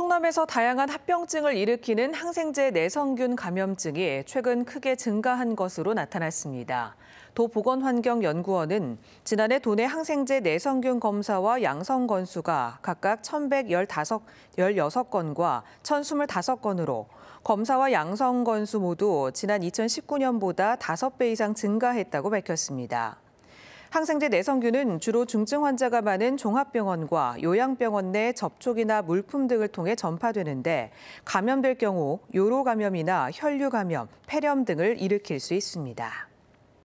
충남에서 다양한 합병증을 일으키는 항생제 내성균 감염증이 최근 크게 증가한 것으로 나타났습니다. 도보건환경연구원은 지난해 도내 항생제 내성균 검사와 양성 건수가 각각 1,116건과 1,025건으로 검사와 양성 건수 모두 지난 2019년보다 5배 이상 증가했다고 밝혔습니다. 항생제 내성균은 주로 중증 환자가 많은 종합병원과 요양병원 내 접촉이나 물품 등을 통해 전파되는데 감염될 경우 요로 감염이나 혈류 감염, 폐렴 등을 일으킬 수 있습니다.